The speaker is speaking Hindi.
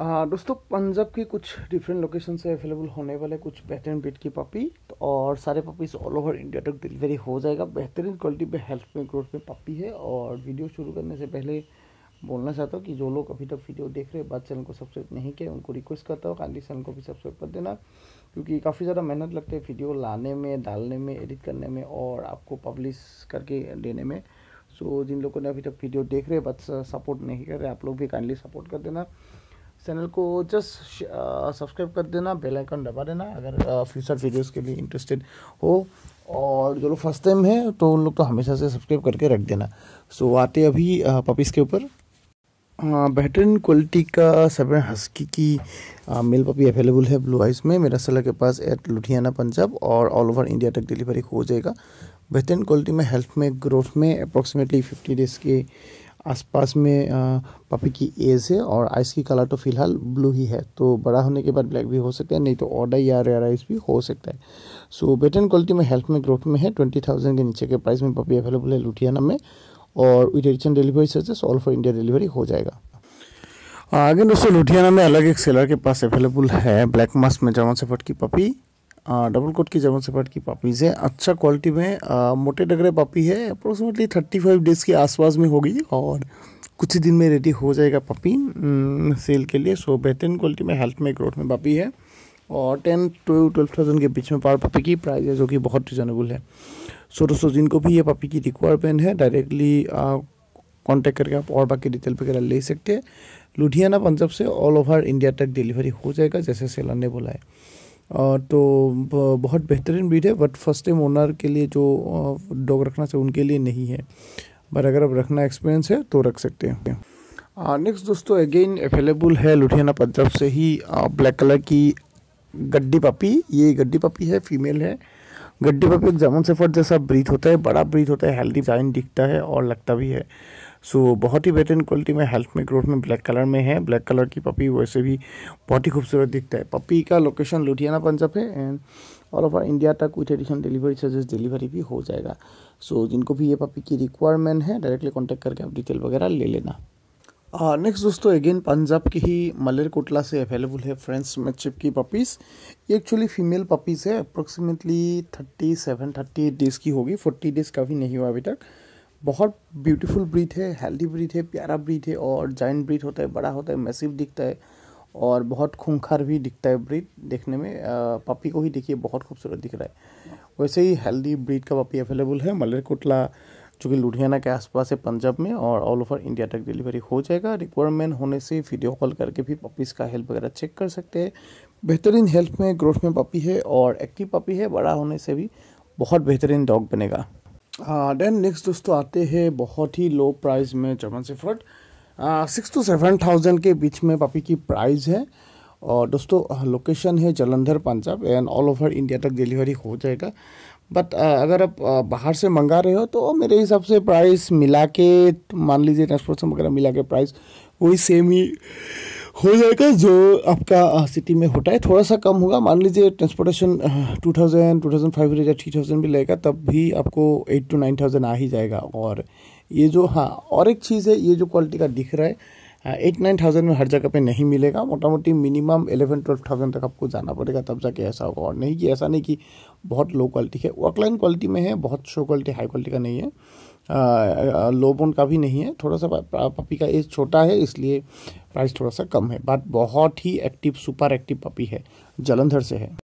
दोस्तों पंजाब की कुछ डिफरेंट लोकेशन से अवेलेबल होने वाले कुछ बेहतरीन ब्रिड की पपी तो और सारे पपीज ऑल ओवर इंडिया तक डिलीवरी हो जाएगा बेहतरीन क्वालिटी पे हेल्थ में ग्रोथ में पपी है और वीडियो शुरू करने से पहले बोलना चाहता हूँ कि जो लोग अभी तक वीडियो देख रहे हैं बाद चैनल को सब्सक्राइब नहीं किया उनको रिक्वेस्ट करता हूँ कांडी चैनल को भी सब्सक्राइब कर देना क्योंकि काफ़ी ज़्यादा मेहनत लगती है वीडियो लाने में डालने में एडिट करने में और आपको पब्लिश करके देने में सो जिन लोगों ने अभी तक वीडियो देख रहे हैं बस सपोर्ट नहीं कर रहे आप लोग भी काइंडली सपोर्ट कर देना चैनल को जस्ट सब्सक्राइब uh, कर देना बेल आइकन दबा देना अगर फ्यूचर uh, वीडियोस के लिए इंटरेस्टेड हो और जो लोग फर्स्ट टाइम है तो उन लोग तो हमेशा से सब्सक्राइब करके रख देना सो so, आते अभी पपीस uh, के ऊपर बेहतरीन क्वालिटी का सबर हस्की की आ, मेल पपी अवेलेबल है ब्लू आइस में मेरा सलाह के पास एट लुधियाना पंजाब और ऑल ओवर इंडिया तक डिलीवरी हो जाएगा बेहतरीन क्वालिटी में हेल्थ में ग्रोथ में अप्रोक्सीमेटली फिफ्टी डेज़ के आसपास में पपी की एज है और आइस की कलर तो फिलहाल ब्लू ही है तो बड़ा होने के बाद ब्लैक भी हो सकता है नहीं तो ऑर्डर या रेयर आइस भी हो सकता है सो बेटर क्वालिटी में हेल्थ में ग्रोथ में है ट्वेंटी थाउजेंड के नीचे के प्राइस में पपी अवेलेबल है लुधियाना में और with addition delivery service all for India delivery हो जाएगा आगे दोस्तों लुधियाना में अलग एक सेलर के पास अवेलेबल है ब्लैक मास्क में जमान सेफर्ट की पपी डबल कोट की जमन सपाट की पापीज़ है अच्छा क्वालिटी में आ, मोटे डगरे पापी है अप्रोक्सीमेटली थर्टी फाइव डेज़ के आसपास में होगी और कुछ ही दिन में रेडी हो जाएगा पापी सेल हम्म, के लिए सो बेहतरीन क्वालिटी में हेल्थ में ग्रोथ में पापी है और टेन टू ट्वेल्व थाउजेंड के बीच में पार पापी की प्राइस है जो कि बहुत रिजनेबल है सो दोस्तों जिनको भी ये पापी की रिक्वायरमेंट है डायरेक्टली कॉन्टैक्ट करके आप और बाकी डिटेल वगैरह ले सकते हैं लुधियाना पंजाब से ऑल ओवर इंडिया तक डिलीवरी हो जाएगा जैसे सेलर ने बोला है तो बहुत बेहतरीन ब्रीड है बट फर्स्ट टाइम ओनर के लिए जो डॉग रखना चाहिए उनके लिए नहीं है बट अगर आप रखना एक्सपीरियंस है तो रख सकते हैं नेक्स्ट दोस्तों अगेन अवेलेबल है लुधियाना पंजाब से ही ब्लैक कलर की गड्डी पपी ये गड्डी पपी है फीमेल है गड्डी पपी एक जामुन सेफर जैसा ब्रीथ होता है बड़ा ब्रीथ होता है हेल्दी जाइन दिखता है और लगता भी है सो so, बहुत ही बेहतरीन क्वालिटी में हेल्थ में ग्रोथ में ब्लैक कलर में है ब्लैक कलर की पपी वैसे भी बहुत ही खूबसूरत दिखता है पपी का लोकेशन लुधियाना पंजाब है एंड ऑल ओवर इंडिया तक with addition delivery charges delivery भी हो जाएगा सो so, जिनको भी ये पपी की रिक्वायरमेंट है डायरेक्टली कॉन्टैक्ट करके आप डिटेल वगैरह ले लेना नेक्स्ट uh, दोस्तों अगेन पंजाब की ही मलेरकोटला से अवेलेबल है फ्रेंड्स मेडशिप की पपीज़ ये एक्चुअली फीमेल पपीज़ है approximately thirty seven thirty eight days की होगी फोर्टी डेज़ का भी नहीं हुआ अभी तक बहुत ब्यूटीफुल ब्रीथ है हेल्दी ब्रीथ है प्यारा ब्रीथ है और जॉइंट ब्रीथ होता है बड़ा होता है मैसिव दिखता है और बहुत खूंखार भी दिखता है ब्रीथ देखने में पपी को ही देखिए बहुत खूबसूरत दिख रहा है वैसे ही हेल्दी ब्रीथ का पपी अवेलेबल है मलेरकोटला जो कि लुधियाना के आसपास है पंजाब में और ऑल ओवर इंडिया तक डिलीवरी हो जाएगा रिक्वायरमेंट होने से वीडियो कॉल करके भी पपीज़ का हेल्थ वगैरह चेक कर सकते हैं बेहतरीन हेल्थ में ग्रोथ में पपी है और एक्टिव पपी है बड़ा होने से भी बहुत बेहतरीन डॉग बनेगा देन हाँ, नेक्स्ट दोस्तों आते हैं बहुत ही लो प्राइस में German shepherd six to seven thousand के बीच में पापी की प्राइस है और दोस्तों लोकेशन है Jalandhar Punjab and all over India तक डिलीवरी हो जाएगा बट अगर आप बाहर से मंगा रहे हो तो मेरे हिसाब से प्राइस मिला के मान लीजिए ट्रांसपोर्ट वगैरह मिला के प्राइस वही सेम ही हो जाएगा जो आपका सिटी में होता है थोड़ा सा कम होगा मान लीजिए transportation two thousand two thousand five hundred या थ्री थाउजेंड भी लगेगा तब भी आपको एट टू नाइन थाउजेंड आ ही जाएगा और ये जो हाँ और एक चीज़ है ये जो क्वालिटी का दिख रहा है एट नाइन थाउजेंड में हर जगह पे नहीं मिलेगा मोटा मोटी मिनिमम एलेवन ट्वेल्व थाउजेंड तक आपको जाना पड़ेगा तब जाके ऐसा होगा और नहीं कि ऐसा नहीं कि बहुत लो क्वालिटी है वर्कलाइन क्वालिटी में है बहुत शो क्वालिटी हाई क्वालिटी का नहीं है लो बोन का भी नहीं है थोड़ा सा पपी का एज छोटा है इसलिए प्राइस थोड़ा सा कम है बट बहुत ही एक्टिव सुपर एक्टिव पपी है जलंधर से है